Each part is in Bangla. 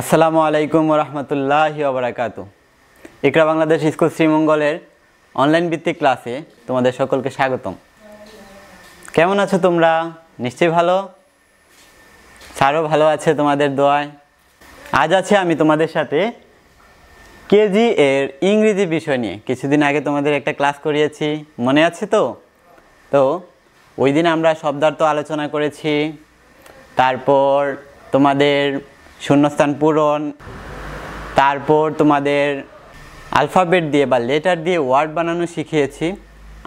আসসালামু আলাইকুম রহমতুল্লাহ ওবরাকাত ইকরা বাংলাদেশ স্কুল শ্রীমঙ্গলের অনলাইন ভিত্তিক ক্লাসে তোমাদের সকলকে স্বাগতম কেমন আছো তোমরা নিশ্চয়ই ভালো স্যারও ভালো আছে তোমাদের দোয়ায় আজ আছে আমি তোমাদের সাথে কেজি এর ইংরেজি বিষয় নিয়ে কিছুদিন আগে তোমাদের একটা ক্লাস করিয়েছি মনে আছে তো তো ওই দিন আমরা শব্দার্থ আলোচনা করেছি তারপর তোমাদের শূন্যস্থান পূরণ তারপর তোমাদের আলফাবেট দিয়ে বা লেটার দিয়ে ওয়ার্ড বানানো শিখিয়েছি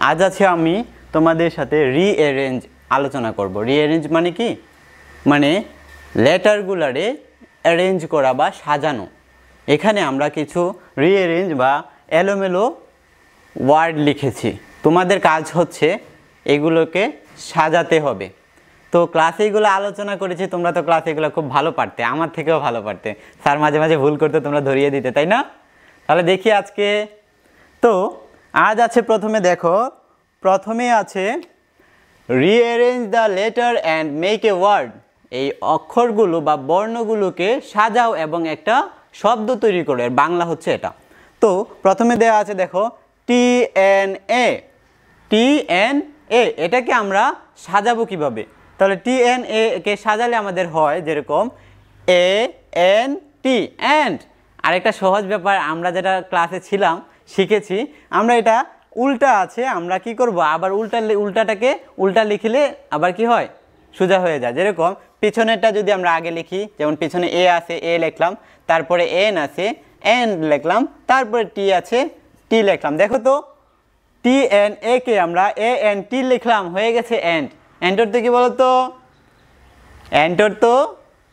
আজ আছে আমি তোমাদের সাথে রিঅ্যারেঞ্জ আলোচনা করব রিঅ্যারেঞ্জ মানে কি মানে লেটারগুলারে অ্যারেঞ্জ করা বা সাজানো এখানে আমরা কিছু রিঅ্যারেঞ্জ বা এলোমেলো ওয়ার্ড লিখেছি তোমাদের কাজ হচ্ছে এগুলোকে সাজাতে হবে তো ক্লাসেগুলো আলোচনা করেছি তোমরা তো ক্লাসে এগুলো খুব ভালো পারতে আমার থেকেও ভালো পারতে স্যার মাঝে মাঝে ভুল করতে তোমরা ধরিয়ে দিতে তাই না তাহলে দেখি আজকে তো আজ আছে প্রথমে দেখো প্রথমে আছে rearrange the letter and make a word এই অক্ষরগুলো বা বর্ণগুলোকে সাজাও এবং একটা শব্দ তৈরি করো এর বাংলা হচ্ছে এটা তো প্রথমে দেওয়া আছে দেখো T N A T N A এটাকে আমরা সাজাবো কিভাবে তাহলে টি এন এ কে সাজালে আমাদের হয় যেরকম এ এন টি অ্যান্ড আরেকটা সহজ ব্যাপার আমরা যেটা ক্লাসে ছিলাম শিখেছি আমরা এটা উল্টা আছে আমরা কি করব আবার উল্টা উল্টাটাকে উল্টা লিখলে আবার কি হয় সোজা হয়ে যায় যেরকম পিছনেরটা যদি আমরা আগে লিখি যেমন পিছনে এ আছে এ লিখলাম তারপরে এন আছে এন লিখলাম তারপরে টি আছে টি লিখলাম দেখো তো টি এন এ কে আমরা এ এন টি লিখলাম হয়ে গেছে এন্ড অ্যান্টোর তো কী বলতো অ্যান্টোর তো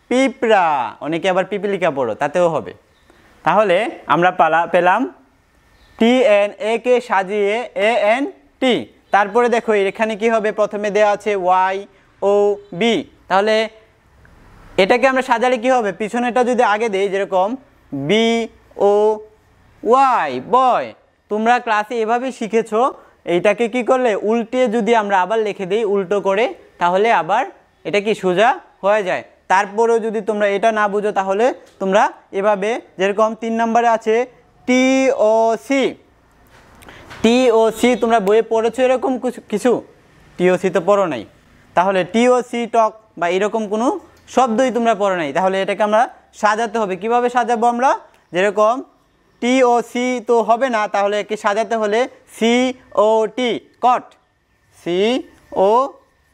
পিঁপড়া অনেকে আবার পিপিলিকা পড়ো তাতেও হবে তাহলে আমরা পালা পেলাম টি এন এ কে সাজিয়ে এ এন টি তারপরে দেখো এখানে কি হবে প্রথমে দেওয়া আছে ওয়াই ও বি তাহলে এটাকে আমরা সাজালে কি হবে পিছনেটা যদি আগে দেই যেরকম বি ও ওয়াই বয় তোমরা ক্লাসে এভাবেই শিখেছো এইটাকে কি করলে উল্টে যদি আমরা আবার লিখে দিই উল্টো করে তাহলে আবার এটা কি সোজা হয়ে যায় তারপরেও যদি তোমরা এটা না বুঝো তাহলে তোমরা এভাবে যেরকম তিন নম্বরে আছে টি ও সি টি ও সি তোমরা বইয়ে পড়েছো এরকম কিছু টিওসি তো পড়ো নাই তাহলে টিওসি টক বা এরকম কোনো শব্দই তোমরা পড়ো নাই তাহলে এটাকে আমরা সাজাতে হবে কিভাবে সাজাবো আমরা যেরকম টি ও সি তো হবে না তাহলে একে সাজাতে হলে সি ও টি কট সি ও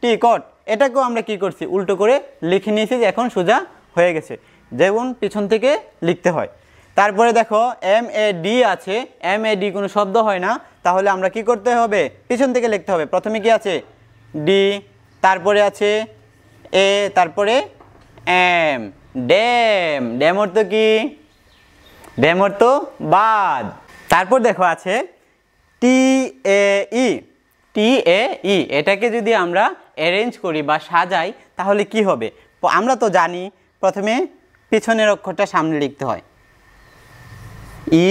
টি কট এটাকেও আমরা কি করছি উল্টো করে লিখে নিয়েছি যে এখন সোজা হয়ে গেছে যেমন পিছন থেকে লিখতে হয় তারপরে দেখো এম এ ডি আছে এম এ ডি কোনো শব্দ হয় না তাহলে আমরা কি করতে হবে পিছন থেকে লিখতে হবে প্রথমে কি আছে ডি তারপরে আছে এ তারপরে এম ড্যাম ড্যাম অর্থ কি ব্যামর তো বাদ তারপর দেখো আছে টি এ ই টি এ ই এটাকে যদি আমরা অ্যারেঞ্জ করি বা সাজাই তাহলে কি হবে আমরা তো জানি প্রথমে পিছনের অক্ষরটা সামনে লিখতে হয় ই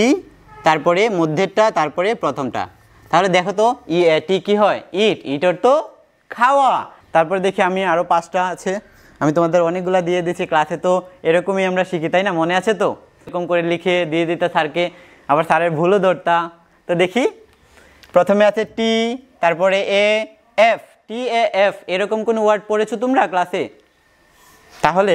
তারপরে মধ্যেরটা তারপরে প্রথমটা তাহলে দেখো তো ই টি কী হয় ইট ইটর তো খাওয়া তারপরে দেখি আমি আরও পাঁচটা আছে আমি তোমাদের অনেকগুলো দিয়ে দিয়েছি ক্লাসে তো এরকমই আমরা শিখি তাই না মনে আছে তো এরকম করে লিখে দিয়ে দিতে স্যারকে আবার স্যারের ভুলও ধরতা তো দেখি প্রথমে আছে টি তারপরে A F T A F এরকম কোনো ওয়ার্ড পড়েছো তোমরা ক্লাসে তাহলে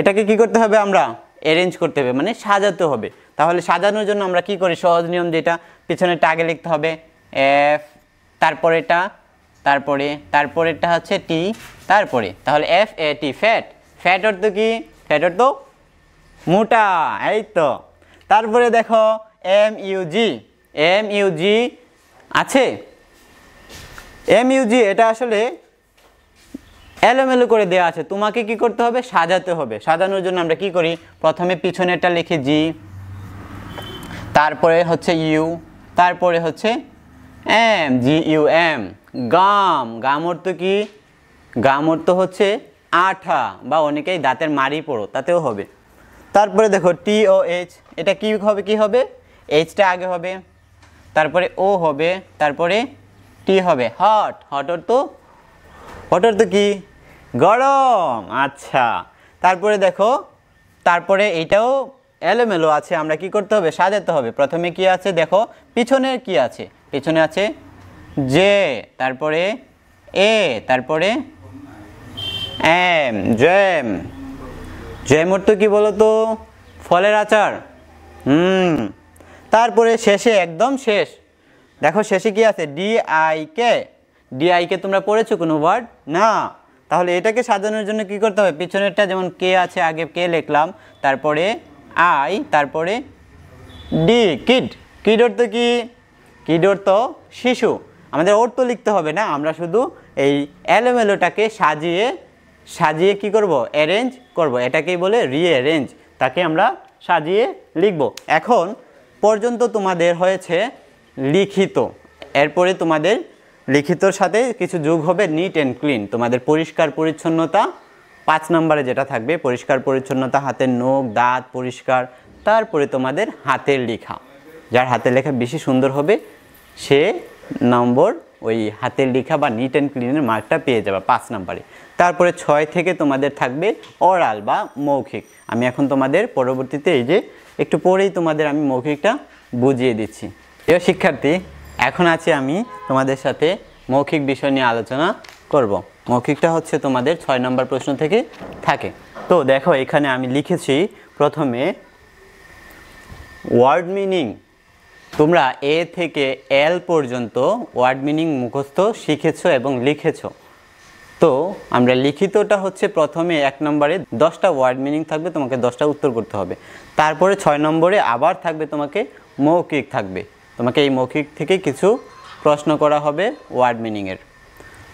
এটাকে কি করতে হবে আমরা অ্যারেঞ্জ করতে হবে মানে সাজাতে হবে তাহলে সাজানোর জন্য আমরা কি করি সহজ নিয়ম যেটা পিছনে আগে লিখতে হবে এফ তারপরেটা তারপরে তারপরেরটা হচ্ছে টি তারপরে তাহলে F A T fat fat অর্থ কি ফ্যাট অর্থ মোটা এই তো তারপরে দেখো এম ইউজি এম ইউজি আছে এম ইউজি এটা আসলে এলোমেলো করে দেওয়া আছে তোমাকে কি করতে হবে সাজাতে হবে সাজানোর জন্য আমরা কি করি প্রথমে পিছনেরটা লিখে জি তারপরে হচ্ছে ইউ তারপরে হচ্ছে M G U M gum গামর তো কি গামর তো হচ্ছে আঠা বা অনেকেই দাঁতের মারি পড়ো তাতেও হবে তারপরে দেখো টি ও এইচ এটা কী হবে কি হবে এইচটা আগে হবে তারপরে ও হবে তারপরে টি হবে হট হটর তো হটর তো কি গরম আচ্ছা তারপরে দেখো তারপরে এটাও এলোমেলো আছে আমরা কি করতে হবে সাজাতে হবে প্রথমে কি আছে দেখো পিছনে কি আছে পিছনে আছে জে তারপরে এ তারপরে এম জেম জয়মূর্ত কি বলতো ফলের আচার হুম তারপরে শেষে একদম শেষ দেখো শেষে কি আছে ডিআইকে ডিআইকে তোমরা পড়েছো কোনো ওয়ার্ড না তাহলে এটাকে সাজানোর জন্য কি করতে হবে পিছনেরটা যেমন কে আছে আগে কে লিখলাম তারপরে আই তারপরে ডি কিড কিড অর্থ কি কিড অর্থ শিশু আমাদের ওর তো লিখতে হবে না আমরা শুধু এই এলোমেলোটাকে সাজিয়ে সাজিয়ে কি করব অ্যারেঞ্জ করব। এটাকেই বলে রিয়ারেঞ্জ তাকে আমরা সাজিয়ে লিখব এখন পর্যন্ত তোমাদের হয়েছে লিখিত এরপরে তোমাদের লিখিতর সাথে কিছু যোগ হবে নিট অ্যান্ড ক্লিন তোমাদের পরিষ্কার পরিচ্ছন্নতা পাঁচ নম্বরে যেটা থাকবে পরিষ্কার পরিচ্ছন্নতা হাতের নখ দাঁত পরিষ্কার তারপরে তোমাদের হাতের লেখা যার হাতের লেখা বেশি সুন্দর হবে সে নম্বর ওই হাতের লেখা বা নিট অ্যান্ড ক্লিনের মার্কটা পেয়ে যাবে পাঁচ নাম্বারে তারপরে ছয় থেকে তোমাদের থাকবে অরাল বা মৌখিক আমি এখন তোমাদের পরবর্তীতে এই যে একটু পরেই তোমাদের আমি মৌখিকটা বুঝিয়ে দিচ্ছি এবার শিক্ষার্থী এখন আছি আমি তোমাদের সাথে মৌখিক বিষয় নিয়ে আলোচনা করব। মৌখিকটা হচ্ছে তোমাদের ছয় নম্বর প্রশ্ন থেকে থাকে তো দেখো এখানে আমি লিখেছি প্রথমে ওয়ার্ড মিনিং তোমরা এ থেকে এল পর্যন্ত ওয়ার্ড মিনিং মুখস্থ শিখেছ এবং লিখেছ তো আমরা লিখিতটা হচ্ছে প্রথমে এক নম্বরে দশটা ওয়ার্ড মিনিং থাকবে তোমাকে দশটা উত্তর করতে হবে তারপরে ছয় নম্বরে আবার থাকবে তোমাকে মৌখিক থাকবে তোমাকে এই মৌখিক থেকে কিছু প্রশ্ন করা হবে ওয়ার্ড মিনিংয়ের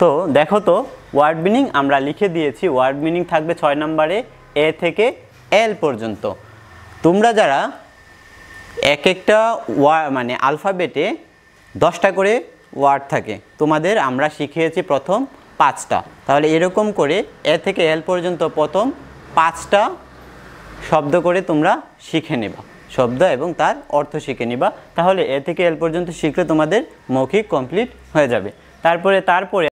তো দেখো তো ওয়ার্ড মিনিং আমরা লিখে দিয়েছি ওয়ার্ড মিনিং থাকবে ছয় নম্বরে এ থেকে এল পর্যন্ত তোমরা যারা এক একটা ওয়া মানে আলফাবেটে দশটা করে ওয়ার্ড থাকে তোমাদের আমরা শিখিয়েছি প্রথম পাঁচটা তাহলে এরকম করে এ থেকে এল পর্যন্ত প্রথম পাঁচটা শব্দ করে তোমরা শিখে নেবা শব্দ এবং তার অর্থ শিখে নিবা তাহলে এ থেকে এল পর্যন্ত শিখলে তোমাদের মৌখিক কমপ্লিট হয়ে যাবে তারপরে তারপরে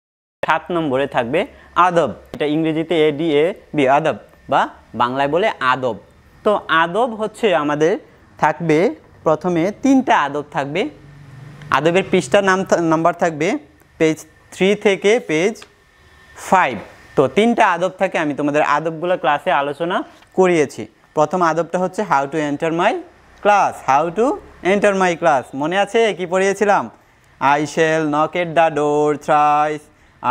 সাত নম্বরে থাকবে আদব এটা ইংরেজিতে এ ডি এ বি আদব বা বাংলায় বলে আদব তো আদব হচ্ছে আমাদের থাকবে প্রথমে তিনটা আদব থাকবে আদবের পৃষ্ঠা নাম নাম্বার থাকবে পেজ থ্রি থেকে পেজ ফাইভ তো তিনটা আদব থাকে আমি তোমাদের আদবগুলো ক্লাসে আলোচনা করিয়েছি প্রথম আদবটা হচ্ছে how to enter my class how to enter my class মনে আছে কি পড়িয়েছিলাম I shall knock at the door thrice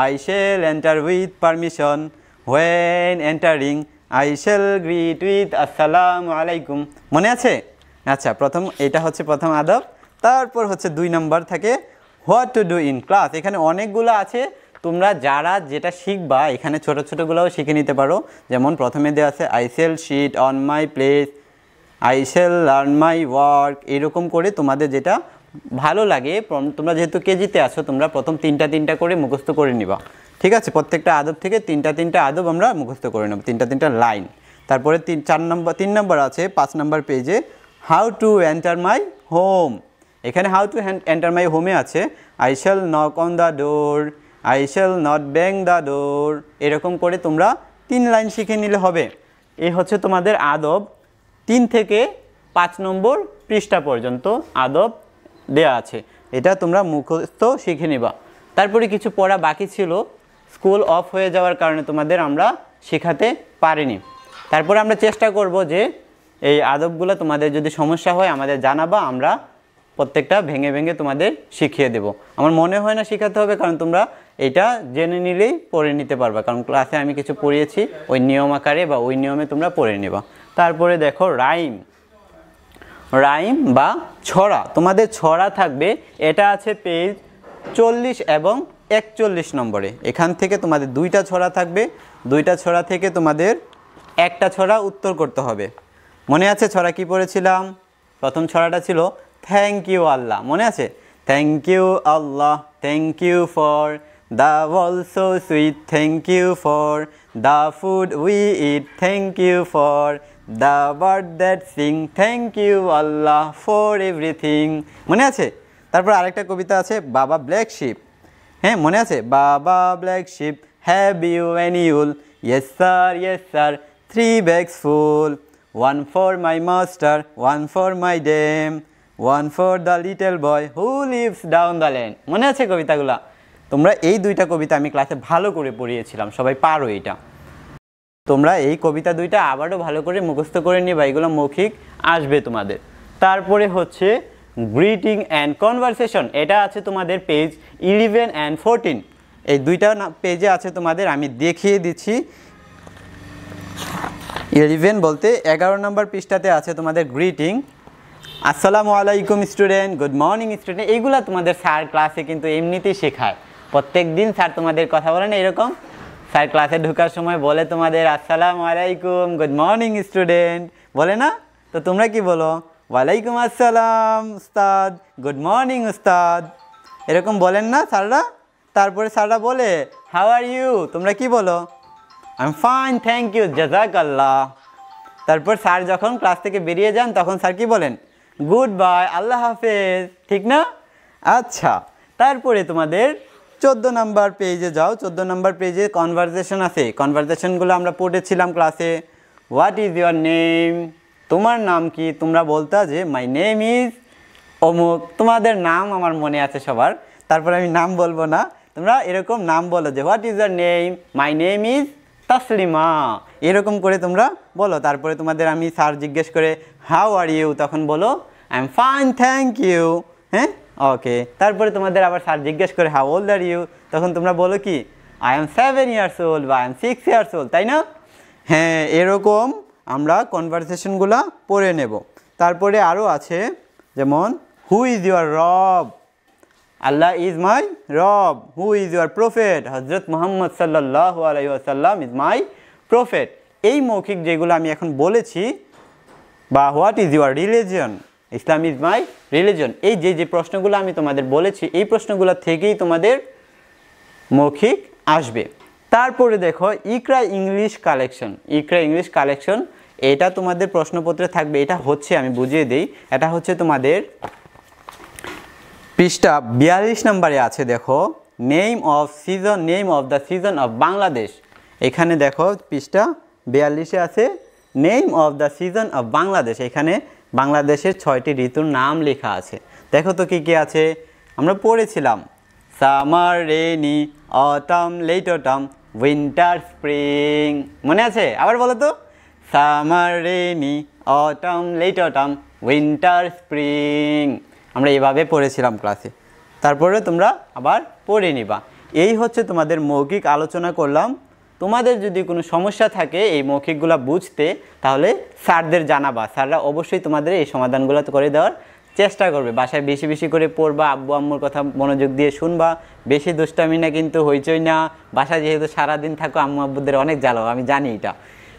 I shall enter with permission when entering I shall greet with আসসালামু আলাইকুম মনে আছে আচ্ছা প্রথম এটা হচ্ছে প্রথম আদব তারপর হচ্ছে দুই নম্বর থাকে what to do in class এখানে অনেকগুলো আছে তোমরা যারা যেটা শিখবা এখানে ছোটো ছোটোগুলোও শিখে নিতে পারো যেমন প্রথমে দেওয়া আছে I shall sit on my place I shall learn my work এরকম করে তোমাদের যেটা ভালো লাগে তোমরা যেহেতু কেজিতে আছো তোমরা প্রথম তিনটা তিনটা করে মুখস্ত করে নিবা ঠিক আছে প্রত্যেকটা আদব থেকে তিনটা তিনটা আদব আমরা মুখস্ত করে নেব তিনটা তিনটা লাইন তারপরে তিন চার নম্বর তিন নম্বর আছে পাঁচ নম্বর পেজে how to enter my home এখানে হাউ টু এন্টার মাই হোমে আছে I shall knock on the door I shall not bang the door এরকম করে তোমরা তিন লাইন শিখে নিলে হবে এ হচ্ছে তোমাদের আদব তিন থেকে পাঁচ নম্বর পৃষ্ঠা পর্যন্ত আদব দেয়া আছে এটা তোমরা মুখস্থ শিখে নিবা তারপরে কিছু পড়া বাকি ছিল স্কুল অফ হয়ে যাওয়ার কারণে তোমাদের আমরা শেখাতে পারিনি তারপরে আমরা চেষ্টা করব যে এই আদবগুলো তোমাদের যদি সমস্যা হয় আমাদের জানাবা আমরা প্রত্যেকটা ভেঙে ভেঙে তোমাদের শিখিয়ে দেব আমার মনে হয় না শেখাতে হবে কারণ তোমরা এটা জেনে নিলেই পড়ে নিতে পারবা কারণ ক্লাসে আমি কিছু পড়িয়েছি ওই নিয়ম আকারে বা ওই নিয়মে তোমরা পড়ে নেবা তারপরে দেখো রাইম রাইম বা ছড়া তোমাদের ছড়া থাকবে এটা আছে পেজ চল্লিশ এবং একচল্লিশ নম্বরে এখান থেকে তোমাদের দুইটা ছড়া থাকবে দুইটা ছড়া থেকে তোমাদের একটা ছড়া উত্তর করতে হবে মনে আছে ছড়া কি পড়েছিলাম প্রথম ছড়াটা ছিল থ্যাংক ইউ আল্লাহ মনে আছে thank you Allah thank you for the wall so sweet thank you for the food we eat thank you for the bird that sing thank you Allah for everything মনে আছে তারপর আরেকটা কবিতা আছে বাবা ব্ল্যাক শিপ হ্যাঁ মনে আছে baa baa black sheep have you any wool yes sir yes sir three bags full One for my master, one for my dame, one for the little boy who lives down the lane. মনে আছে কবিতাগুলা তোমরা এই দুইটা কবিতা আমি ক্লাসে ভালো করে পড়িয়েছিলাম সবাই পারো এটা তোমরা এই কবিতা দুইটা আবারও ভালো করে মুখস্থ করে নিবা এগুলো মৌখিক আসবে তোমাদের তারপরে হচ্ছে গ্রিটিং অ্যান্ড কনভারসেশন এটা আছে তোমাদের পেজ ইলেভেন অ্যান্ড ফোরটিন এই দুইটা পেজে আছে তোমাদের আমি দেখিয়ে দিচ্ছি ইলেভেন বলতে এগারো নম্বর পৃষ্ঠাতে আছে তোমাদের গ্রিটিং আসসালামু আলাইকুম স্টুডেন্ট গুড মর্নিং স্টুডেন্ট এইগুলো তোমাদের স্যার ক্লাসে কিন্তু এমনিতেই শেখায় প্রত্যেক দিন স্যার তোমাদের কথা বলেন এরকম স্যার ক্লাসে ঢুকার সময় বলে তোমাদের আসসালামু আলাইকুম গুড মর্নিং স্টুডেন্ট বলে না তো তোমরা কি বলো ওয়ালাইকুম আসসালাম উস্তাদ গুড মর্নিং উস্তাদ এরকম বলেন না স্যাররা তারপরে স্যাররা বলে হাউ আর ইউ তোমরা কি বলো আমি ফাইন থ্যাংক ইউ আল্লাহ তারপর স্যার যখন ক্লাস থেকে বেরিয়ে যান তখন স্যার কি বলেন গুড বাই আল্লাহ হাফেজ ঠিক না আচ্ছা তারপরে তোমাদের চোদ্দো নাম্বার পেজে যাও চোদ্দো নাম্বার পেজে কনভারজেশন আছে কনভারজেশনগুলো আমরা পড়েছিলাম ক্লাসে হোয়াট ইজ ইয়োর নেম তোমার নাম কি তোমরা বলতা যে মাই নেম ইজ অমুক তোমাদের নাম আমার মনে আছে সবার তারপর আমি নাম বলবো না তোমরা এরকম নাম বলো যে what is your name my name is Taslima এরকম করে তোমরা বলো তারপরে তোমাদের আমি স্যার জিজ্ঞেস করে হাউ আর ইউ তখন বলো I am fine thank you হ্যাঁ ওকে তারপরে তোমাদের আবার স্যার জিজ্ঞেস করে হাউ ওল্ড আর ইউ তখন তোমরা বলো কি I am seven years old বা I am six years old তাই না হ্যাঁ এরকম আমরা কনভারসেশনগুলো পড়ে নেব তারপরে আরও আছে যেমন হু ইজ ইউর রব আল্লাহ ইজ মাই রব who is your prophet Hazrat Mohammad sallallahu আলাইসাল্লাম ইজ মাই প্রফেট এই মৌখিক যেগুলো আমি এখন বলেছি বা what is your religion Islam is my religion এই যে যে প্রশ্নগুলো আমি তোমাদের বলেছি এই প্রশ্নগুলো থেকেই তোমাদের মৌখিক আসবে তারপরে দেখো Iqra English collection Iqra English collection এটা তোমাদের প্রশ্নপত্রে থাকবে এটা হচ্ছে আমি বুঝিয়ে দিই এটা হচ্ছে তোমাদের পৃষ্ঠা বিয়াল্লিশ নম্বরে আছে দেখো name of season name of the season of Bangladesh এখানে দেখো পৃষ্ঠা বিয়াল্লিশে আছে name of the season of Bangladesh এখানে বাংলাদেশের ছয়টি ঋতুর নাম লেখা আছে দেখো তো কী কী আছে আমরা পড়েছিলাম summer rainy autumn late autumn winter spring মনে আছে আবার বলো তো summer rainy autumn late autumn winter spring আমরা এভাবে পড়েছিলাম ক্লাসে তারপরে তোমরা আবার পড়ে নিবা এই হচ্ছে তোমাদের মৌখিক আলোচনা করলাম তোমাদের যদি কোনো সমস্যা থাকে এই মৌখিকগুলো বুঝতে তাহলে স্যারদের জানাবা স্যাররা অবশ্যই তোমাদের এই সমাধানগুলো করে দেওয়ার চেষ্টা করবে বাসায় বেশি বেশি করে পড়বা আব্বু আম্মুর কথা মনোযোগ দিয়ে শুনবা বেশি দুষ্টামি না কিন্তু হইচই না বাসায় যেহেতু সারাদিন থাকো আম্মু আব্বুদের অনেক জ্বালাও আমি জানি এটা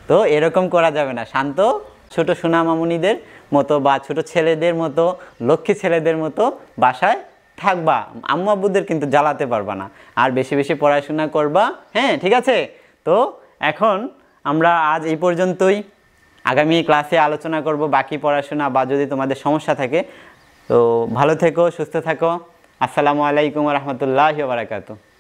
তো এরকম করা যাবে না শান্ত ছোট সুনামামুনিদের মতো বা ছোট ছেলেদের মতো লক্ষ্মী ছেলেদের মতো বাসায় থাকবা আম্মু আব্বুদের কিন্তু জ্বালাতে পারবা না আর বেশি বেশি পড়াশোনা করবা হ্যাঁ ঠিক আছে তো এখন আমরা আজ এই পর্যন্তই আগামী ক্লাসে আলোচনা করব বাকি পড়াশোনা বা যদি তোমাদের সমস্যা থাকে তো ভালো থেকো সুস্থ থাকো আসসালামু আলাইকুম রহমতুল্লাহ বারাকাতু